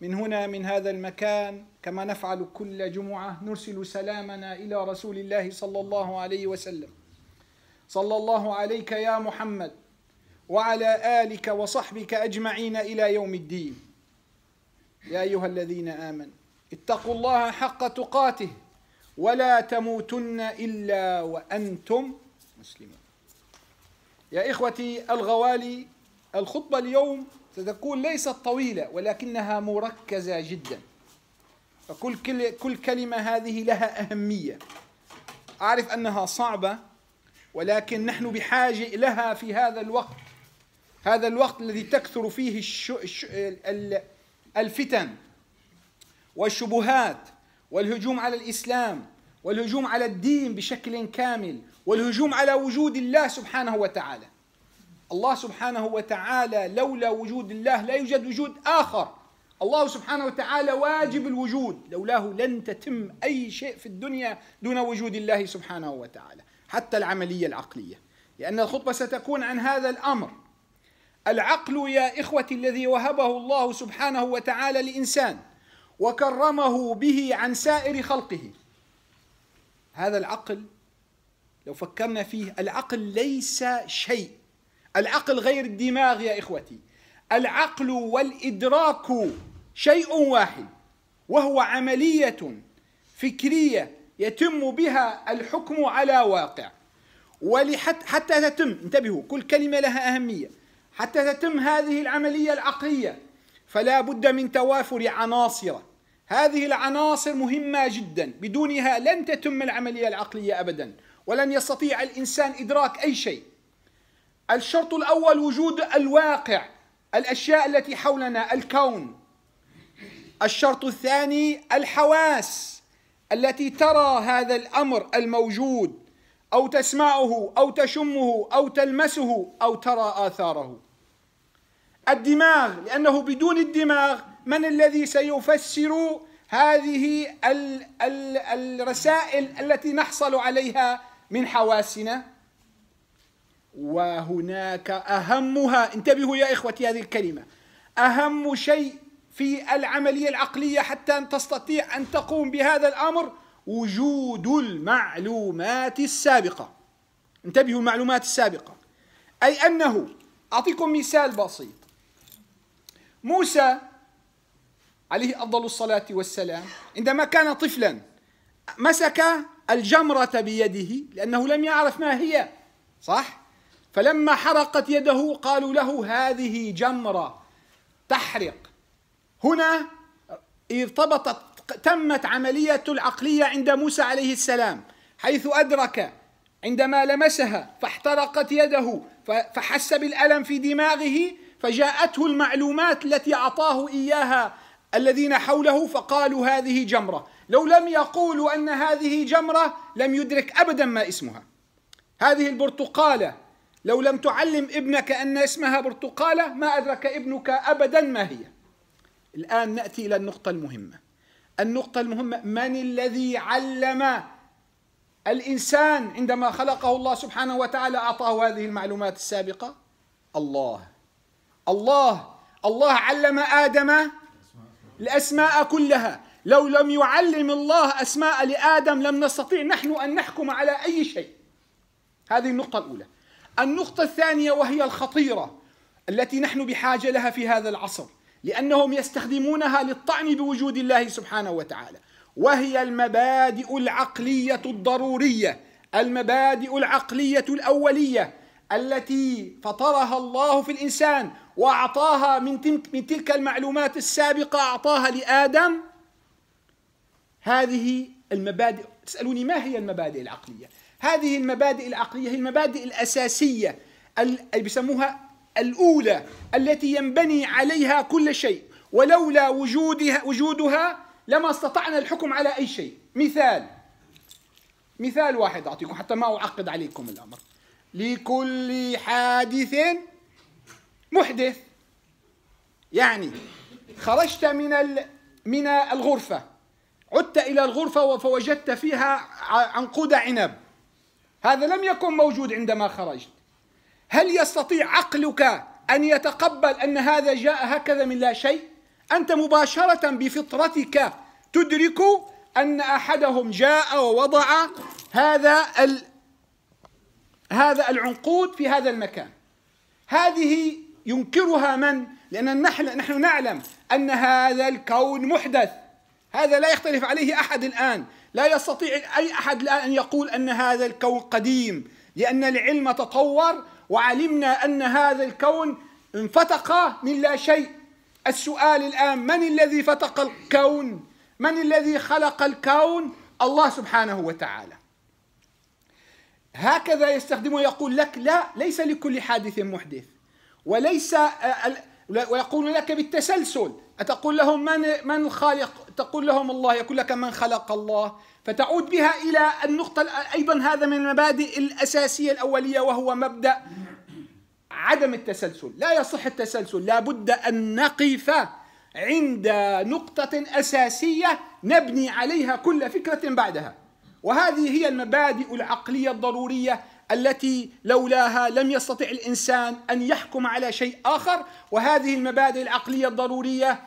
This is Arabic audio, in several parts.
من هنا من هذا المكان كما نفعل كل جمعة نرسل سلامنا إلى رسول الله صلى الله عليه وسلم صلى الله عليك يا محمد وعلى آلك وصحبك أجمعين إلى يوم الدين يا أيها الذين آمنوا اتقوا الله حق تقاته ولا تموتن إلا وأنتم مسلمون يا إخوتي الغوالي الخطبة اليوم ستكون ليست طويلة ولكنها مركزة جدا فكل كل, كل كلمة هذه لها أهمية أعرف أنها صعبة ولكن نحن بحاجة لها في هذا الوقت هذا الوقت الذي تكثر فيه الشو الشو الفتن والشبهات والهجوم على الإسلام والهجوم على الدين بشكل كامل والهجوم على وجود الله سبحانه وتعالى الله سبحانه وتعالى لولا وجود الله لا يوجد وجود آخر الله سبحانه وتعالى واجب الوجود لولاه لن تتم أي شيء في الدنيا دون وجود الله سبحانه وتعالى حتى العملية العقلية لأن الخطبة ستكون عن هذا الأمر العقل يا إخوتي الذي وهبه الله سبحانه وتعالى لإنسان وكرمه به عن سائر خلقه هذا العقل لو فكرنا فيه العقل ليس شيء العقل غير الدماغ يا إخوتي العقل والإدراك شيء واحد وهو عملية فكرية يتم بها الحكم على واقع ولحتى حتى تتم انتبهوا كل كلمة لها أهمية حتى تتم هذه العملية العقلية فلا بد من توافر عناصر هذه العناصر مهمة جدا بدونها لن تتم العملية العقلية أبدا ولن يستطيع الإنسان إدراك أي شيء الشرط الأول وجود الواقع الأشياء التي حولنا الكون الشرط الثاني الحواس التي ترى هذا الأمر الموجود أو تسمعه أو تشمه أو تلمسه أو ترى آثاره الدماغ لأنه بدون الدماغ من الذي سيفسر هذه الرسائل التي نحصل عليها من حواسنا؟ وهناك أهمها انتبهوا يا إخوتي هذه الكلمة أهم شيء في العملية العقلية حتى أن تستطيع أن تقوم بهذا الأمر وجود المعلومات السابقة انتبهوا المعلومات السابقة أي أنه أعطيكم مثال بسيط موسى عليه أفضل الصلاة والسلام عندما كان طفلا مسك الجمرة بيده لأنه لم يعرف ما هي صح؟ فلما حرقت يده قالوا له هذه جمرة تحرق هنا ارتبطت تمت عملية العقلية عند موسى عليه السلام حيث أدرك عندما لمسها فاحترقت يده فحس بالألم في دماغه فجاءته المعلومات التي أعطاه إياها الذين حوله فقالوا هذه جمرة لو لم يقولوا أن هذه جمرة لم يدرك أبدا ما اسمها هذه البرتقالة لو لم تعلم ابنك أن اسمها برتقالة ما أدرك ابنك أبدا ما هي الآن نأتي إلى النقطة المهمة النقطة المهمة من الذي علم الإنسان عندما خلقه الله سبحانه وتعالى أعطاه هذه المعلومات السابقة الله الله الله علم آدم الأسماء كلها لو لم يعلم الله أسماء لآدم لم نستطيع نحن أن نحكم على أي شيء هذه النقطة الأولى النقطة الثانية وهي الخطيرة التي نحن بحاجة لها في هذا العصر لأنهم يستخدمونها للطعن بوجود الله سبحانه وتعالى وهي المبادئ العقلية الضرورية المبادئ العقلية الأولية التي فطرها الله في الإنسان وأعطاها من تلك المعلومات السابقة أعطاها لآدم هذه المبادئ تسألوني ما هي المبادئ العقلية هذه المبادئ العقلية هي المبادئ الأساسية اللي بيسموها الأولى التي ينبني عليها كل شيء ولولا وجودها وجودها لما استطعنا الحكم على أي شيء مثال مثال واحد أعطيكم حتى ما أعقد عليكم الأمر لكل حادث محدث يعني خرجت من من الغرفة عدت إلى الغرفة فوجدت فيها عنقود عنب هذا لم يكن موجود عندما خرجت هل يستطيع عقلك أن يتقبل أن هذا جاء هكذا من لا شيء أنت مباشرة بفطرتك تدرك أن أحدهم جاء ووضع هذا ال هذا العنقود في هذا المكان هذه ينكرها من لأن نحن نعلم أن هذا الكون محدث هذا لا يختلف عليه أحد الآن لا يستطيع أي أحد الآن أن يقول أن هذا الكون قديم لأن العلم تطور وعلمنا أن هذا الكون انفتق من لا شيء السؤال الآن من الذي فتق الكون من الذي خلق الكون الله سبحانه وتعالى هكذا يستخدم يقول لك لا ليس لكل حادث محدث وليس آه، ويقول لك بالتسلسل أتقول لهم من من الخالق؟ تقول لهم الله، يقول لك من خلق الله، فتعود بها إلى النقطة أيضا هذا من المبادئ الأساسية الأولية وهو مبدأ عدم التسلسل، لا يصح التسلسل، لابد أن نقف عند نقطة أساسية نبني عليها كل فكرة بعدها. وهذه هي المبادئ العقلية الضرورية التي لولاها لم يستطع الانسان ان يحكم على شيء اخر وهذه المبادئ العقليه الضروريه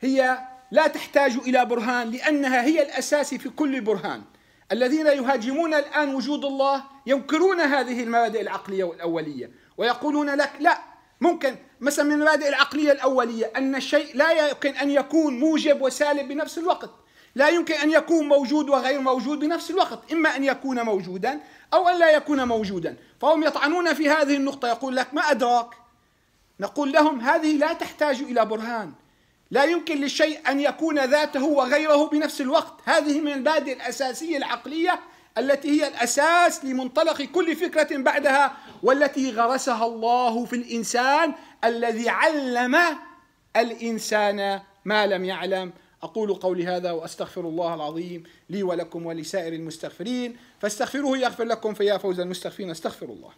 هي لا تحتاج إلى برهان لأنها هي الأساس في كل برهان الذين يهاجمون الآن وجود الله ينكرون هذه المبادئ العقلية والأولية ويقولون لك لا ممكن مثلا من المبادئ العقلية الأولية أن الشيء لا يمكن أن يكون موجب وسالب بنفس الوقت لا يمكن أن يكون موجود وغير موجود بنفس الوقت إما أن يكون موجودا أو أن لا يكون موجودا فهم يطعنون في هذه النقطة يقول لك ما أدراك نقول لهم هذه لا تحتاج إلى برهان لا يمكن للشيء أن يكون ذاته وغيره بنفس الوقت هذه من المبادئ الأساسية العقلية التي هي الأساس لمنطلق كل فكرة بعدها والتي غرسها الله في الإنسان الذي علم الإنسان ما لم يعلم أقول قولي هذا وأستغفر الله العظيم لي ولكم ولسائر المستغفرين فاستغفروه يغفر لكم فيا فوز المستغفرين استغفر الله